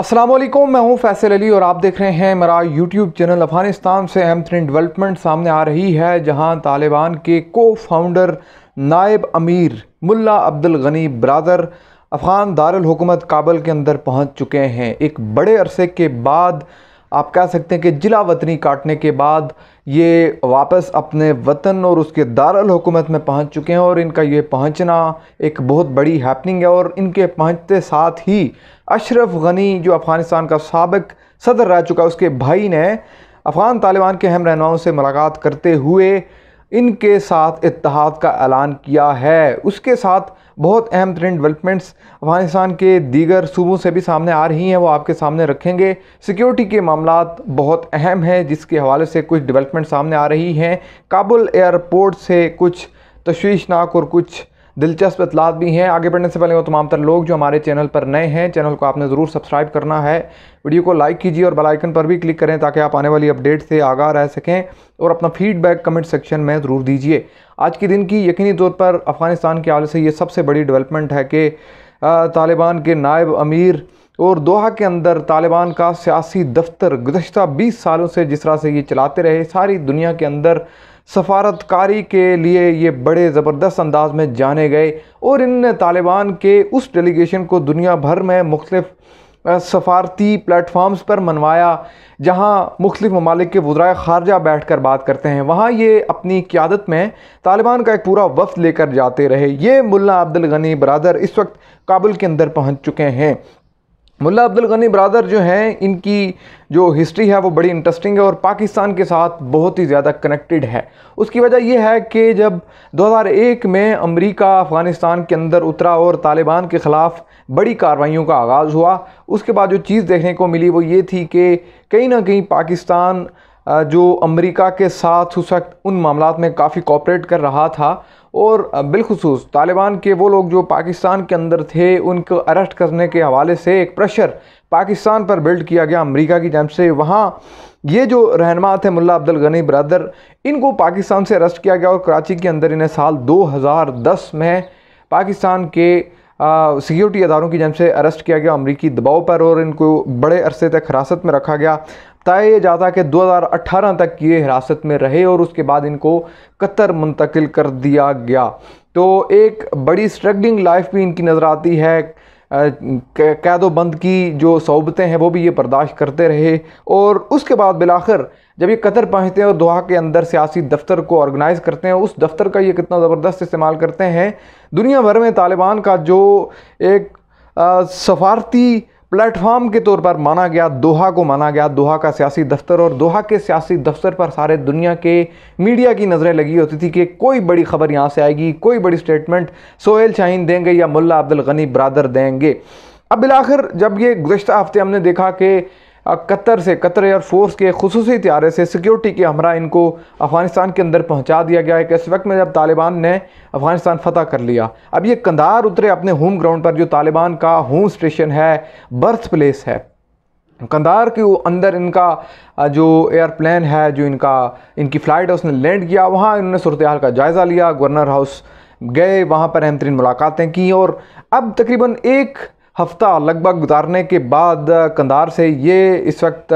असलम मैं हूं फैसल अली और आप देख रहे हैं मेरा यूट्यूब चैनल अफ़गानिस्तान से अहम तरीन डेवलपमेंट सामने आ रही है जहां तालिबान के को फाउंडर नायब अमीर मुल्ला अब्दुल गनी बरदर अफ़गान दारुल हुकूमत काबल के अंदर पहुंच चुके हैं एक बड़े अरसे के बाद आप कह सकते हैं कि जिला वतनी काटने के बाद ये वापस अपने वतन और उसके दारुल हुकूमत में पहुंच चुके हैं और इनका ये पहुंचना एक बहुत बड़ी हैपनिंग है और इनके पहुंचते साथ ही अशरफ गनी जो अफ़गानिस्तान का सबक सदर रह चुका है उसके भाई ने अफ़गान तालिबान के अहम रहनुमाओं से मुलाकात करते हुए इनके साथ इतिहाद का ऐलान किया है उसके साथ बहुत अहम तरीन डेवलपमेंट्स अफगानिस्तान के दीगर सूबों से भी सामने आ रही हैं वो आपके सामने रखेंगे सिक्योरिटी के मामला बहुत अहम हैं जिसके हवाले से कुछ डेवलपमेंट सामने आ रही हैं काबुल एयरपोर्ट से कुछ तशवीशनाक और कुछ दिलचस्प इतलात भी हैं आगे बढ़ने से पहले वो तमाम तर लोग जो हमारे चैनल पर नए हैं चैनल को आपने ज़रूर सब्सक्राइब करना है वीडियो को लाइक कीजिए और बेलाइकन पर भी क्लिक करें ताकि आप आने वाली अपडेट से आगाह रह सकें और अपना फीडबैक कमेंट सेक्शन में ज़रूर दीजिए आज के दिन की यकीनी तौर पर अफ़गानिस्तान के हवाले से ये सबसे बड़ी डेवलपमेंट है कि तालिबान के नायब अमीर और दोहा के अंदर तालिबान का सियासी दफ्तर गुजशत 20 सालों से जिस तरह से ये चलाते रहे सारी दुनिया के अंदर सफारतकारी के लिए ये बड़े ज़बरदस्त अंदाज में जाने गए और इन तालिबान के उस डेलीगेशन को दुनिया भर में मुख्तफ सफारती प्लेटफॉर्म्स पर मनवाया जहाँ मुख्तफ ममालिक के वज्राय खारजा बैठ कर बात करते हैं वहाँ ये अपनी क्यादत में तालिबान का एक पूरा वफ्त लेकर जाते रहे ये मुला अब्दुल गनी बरदर इस वक्त काबुल के अंदर पहुँच चुके हैं मुल्ला अब्दुल गनी ब्रदर जो हैं इनकी जो हिस्ट्री है वो बड़ी इंटरेस्टिंग है और पाकिस्तान के साथ बहुत ही ज़्यादा कनेक्टेड है उसकी वजह यह है कि जब 2001 में अमेरिका अफ़गानिस्तान के अंदर उतरा और तालिबान के ख़िलाफ़ बड़ी कार्रवाइयों का आगाज़ हुआ उसके बाद जो चीज़ देखने को मिली वो ये थी कि कहीं ना कहीं पाकिस्तान जो अमेरिका के साथ उस वक्त उन मामला में काफ़ी कॉपरेट कर रहा था और बिलखसूस तालिबान के वो लोग जो पाकिस्तान के अंदर थे उनको अरेस्ट करने के हवाले से एक प्रेशर पाकिस्तान पर बिल्ड किया गया अमेरिका की जैम से वहाँ ये जो रहनमा थे मुल्ला अब्दुल गनी ब्रदर इनको पाकिस्तान से अरेस्ट किया गया और कराची के अंदर इन्हें साल 2010 में पाकिस्तान के सिक्योरिटी अदारों की जन से अरेस्ट किया गया अमरीकी दबाव पर और इनको बड़े अरसे तक हिरासत में रखा गया तय यह जाता कि 2018 तक ये हिरासत में रहे और उसके बाद इनको कतर मुंतकिल कर दिया गया तो एक बड़ी स्ट्रगलिंग लाइफ भी इनकी नज़र आती है कैदोबंद की जो सौबतें हैं वो भी ये बर्दाश्त करते रहे और उसके बाद बिलाखिर जब ये कतर पहुँचते हैं और दोहा के अंदर सियासी दफ्तर को ऑर्गेनाइज़ करते हैं उस दफ्तर का ये कितना ज़बरदस्त इस्तेमाल करते हैं दुनिया भर में तालिबान का जो एक सफ़ारती प्लेटफॉर्म के तौर पर माना गया दोहा को माना गया दोहा का सियासी दफ्तर और दोहा के सियासी दफ्तर पर सारे दुनिया के मीडिया की नज़रें लगी होती थी कि कोई बड़ी खबर यहाँ से आएगी कोई बड़ी स्टेटमेंट सोहेल शाहीन देंगे या मुल्ला अब्दुल गनी बरदर देंगे अब बिलाखिर जब ये गुज्त हफ्ते हमने देखा कि कतर से कतर एयरफोर्स के खसूस त्यारे से सिक्योरिटी के हमरा इनको अफ़गानिस्तान के अंदर पहुंचा दिया गया है कि इस वक्त में जब तालिबान ने अफ़गानिस्तान फ़तह कर लिया अब ये कंधार उतरे अपने होम ग्राउंड पर जो तालिबान का होम स्टेशन है बर्थ प्लेस है कंधार के अंदर इनका जो एयरप्लेन है जो इनका इनकी फ़्लाइट है उसने लैंड किया वहाँ इन्होंने सूरत हाल का जायज़ा लिया गवर्नर हाउस गए वहाँ पर अहम तरीन मुलाकातें की और अब तकरीबन एक हफ्ता लगभग गुजारने के बाद कंधार से ये इस वक्त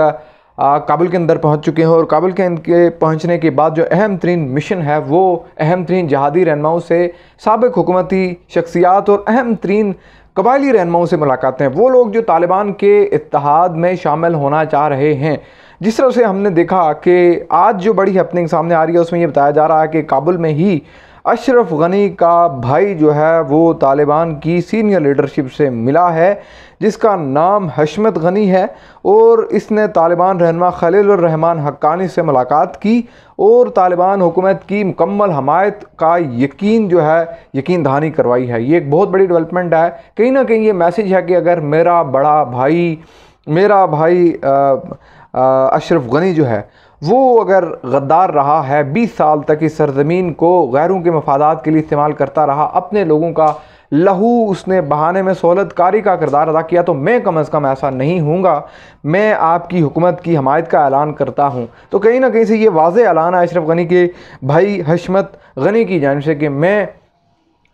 काबुल के अंदर पहुंच चुके हैं और काबुल के इनके पहुंचने के बाद जो अहम तरीन मिशन है वो अहम तरीन जहादी रहनुमाओं से सबक हुकूमती शख्सियात और अहम तरीन कबायली रहनुमाओं से मुलाकातें हैं वो लोग जो तालिबान के इतिहाद में शामिल होना चाह रहे हैं जिस तरह से हमने देखा कि आज जो बड़ी हैपनिंग सामने आ रही है उसमें ये बताया जा रहा है कि काबुल में ही अशरफ गनी का भाई जो है वो तालिबान की सीनियर लीडरशिप से मिला है जिसका नाम हशमत गनी है और इसने तालिबान रहनमा खलीलरहमान हक्कानी से मुलाकात की और तालिबान हुकूमत की मुकम्मल हमायत का यकीन जो है यकीन दहानी करवाई है ये एक बहुत बड़ी डेवलपमेंट है कहीं ना कहीं ये मैसेज है कि अगर मेरा बड़ा भाई मेरा भाई अशरफ गनी जो है वो अगर गद्दार रहा है बीस साल तक इस सरज़मीन को गैरों के मफादात के लिए इस्तेमाल करता रहा अपने लोगों का लहू उसने बहाने में सहूलत कारी का किरदार अदा किया तो मैं कम अज़ कम ऐसा नहीं हूँ मैं आपकी हुकूमत की हमायत का ऐलान करता हूँ तो कहीं ना कहीं से ये वाज ऐलान है अशरफ गनी के भाई हशमत गनी की जानब से कि मैं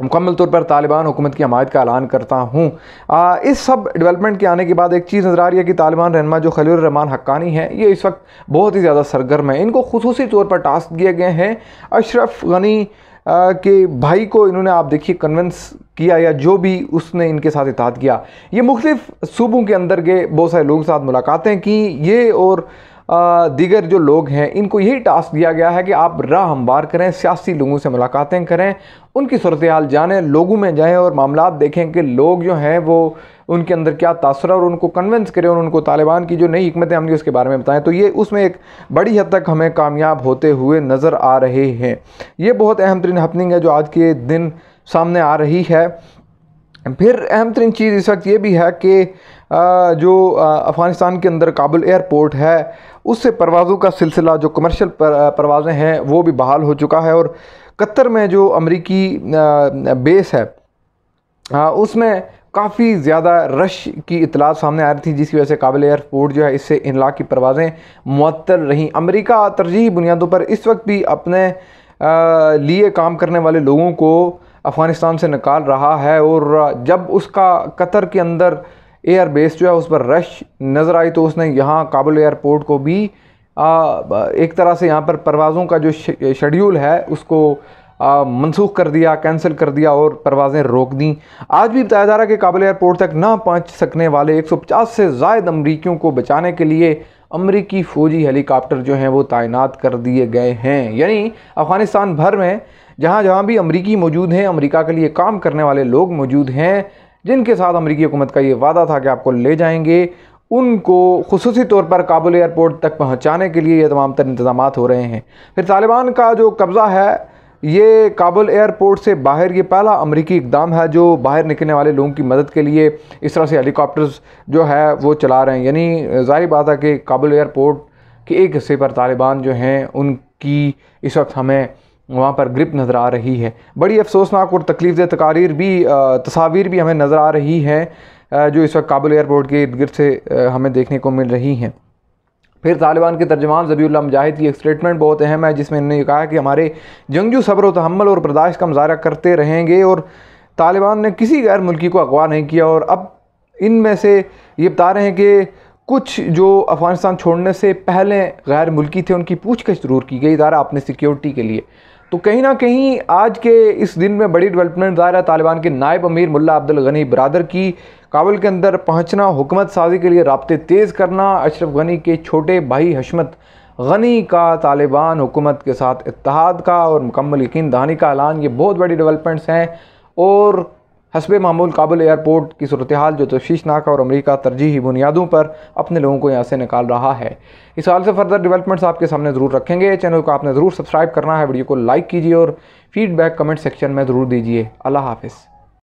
मुकम्मल तौर पर तालिबान हुकूमत की हमायत का ऐलान करता हूँ इस सब डेवलपमेंट के आने के बाद एक चीज़ नज़र आ रही है कि तालिबान रहनमा जो खलीरहमान हक्कानी है ये इस वक्त बहुत ही ज़्यादा सरगर्म है इनको खसूसी तौर पर टास्क दिए गए हैं अशरफ गनी के भाई को इन्होंने आप देखिए कन्वेंस किया या जो भी उसने इनके साथ इतात किया ये मुख्तफ सूबों के अंदर के बहुत सारे लोगों के साथ मुलाकातें कि ये और दीगर जो लोग हैं इनको यही टास्क दिया गया है कि आप राह हमवार करें सियासी लोगों से मुलाकातें करें उनकी सूरत हाल जानें लोगों में जाएँ और मामला देखें कि लोग जो हैं वो उनके अंदर क्या तासर और उनको कन्वेंस करें और उनको तालिबान की जो नई हमत अमली उसके बारे में बताएं तो ये उसमें एक बड़ी हद तक हमें कामयाब होते हुए नज़र आ रहे हैं ये बहुत अहम तरीन हपनिंग है जो आज के दिन सामने आ रही है फिर अहम तरीन चीज़ इस वक्त ये भी है कि जो अफ़गानिस्तान के अंदर काबुल एयरपोर्ट है उससे परवाज़ों का सिलसिला जो कमर्शियल परवाज़ें हैं वो भी बहाल हो चुका है और कतर में जो अमरीकी बेस है उसमें काफ़ी ज़्यादा रश की इतलात सामने आ रही थी जिसकी वजह से काबिल एयरपोर्ट जो है इससे इन की परवाज़ें मअतर रहीं अमरीका तरजीही बुनियादों पर इस वक्त भी अपने लिए काम करने वाले लोगों को अफ़गानिस्तान से निकाल रहा है और जब उसका कतर के अंदर एयर बेस जो है उस पर रश नज़र आई तो उसने यहाँ काबुल एयरपोर्ट को भी आ, एक तरह से यहाँ पर परवाज़ों का जो शेड्यूल है उसको मनसूख कर दिया कैंसिल कर दिया और परवाज़ें रोक दी आज भी बताया जा रहा है कि काबुल एयरपोर्ट तक ना पहुँच सकने वाले 150 से ज़ायद अमरीकियों को बचाने के लिए अमरीकी फ़ौजी हेलीकॉप्टर जो हैं वो तैनात कर दिए गए हैं यानी अफ़गानिस्तान भर में जहाँ जहाँ भी अमरीकी मौजूद हैं अमरीका के लिए काम करने वाले लोग मौजूद हैं जिनके साथ अमरीकी हुकूमत का ये वादा था कि आपको ले जाएंगे उनको खसूसी तौर पर काबुल एयरपोर्ट तक पहुँचाने के लिए ये तमाम तर इंतजाम हो रहे हैं फिर तालिबान का जो कब्ज़ा है ये काबुल एयरपोर्ट से बाहर ये पहला अमरीकी इकदाम है जो बाहर निकलने वाले लोगों की मदद के लिए इस तरह से हेलीकॉप्टर्स जो है वो चला रहे हैं यानी जाहिर बात है कि काबुल एयरपोर्ट के एक हिस्से पर तालिबान जो हैं उनकी इस वक्त हमें वहाँ पर ग्रिप नज़र आ रही है बड़ी अफसोसनाक और तकलीफ दे तकारीर भी तस्वीर भी हमें नज़र आ रही हैं जो इस वक्त काबुल एयरपोर्ट के इर्द गिर्द से हमें देखने को मिल रही हैं फिर तालिबान के तर्जमान जबील्ला मुजाहिद की एक स्टेटमेंट बहुत अहम है जिसमें इन्होंने कहा कि हमारे जंगजू सब्र तहमल और बर्दाश्त का मुजाहरा करते रहेंगे और तालिबान ने किसी गैर मुल्की को अगवा नहीं किया और अब इन में से ये बता रहे हैं कि कुछ जो अफ़गानिस्तान छोड़ने से पहले गैर मुल्की थे उनकी पूछताछ ज़रूर की गई इदारा अपने सिक्योरिटी के लिए तो कहीं ना कहीं आज के इस दिन में बड़ी डेवलपमेंट है तालिबान के नायब अमीर मुल्ला अब्दुल गनी बरदर की काबुल के अंदर पहुंचना हुकूमत साजी के लिए रबते तेज़ करना अशरफ गनी के छोटे भाई हशमत गनी का तालिबान हुकूमत के साथ इतिहाद का और मुकम्मल यकीन दहानी का ऐलान ये बहुत बड़ी डेवलपमेंट्स हैं और हसब मामूल काबुल एयरपोर्ट की सूरत हाल जो तशीशनाक तो और अमरीका तरजीही बुनियादों पर अपने लोगों को यहाँ से निकाल रहा है इस हाल से फर्दर डेवलपमेंट्स आपके सामने ज़रूर रखेंगे चैनल को आपने ज़रूर सब्सक्राइब करना है वीडियो को लाइक कीजिए और फीडबैक कमेंट सेक्शन में ज़रूर दीजिए अल्लाह हाफिज़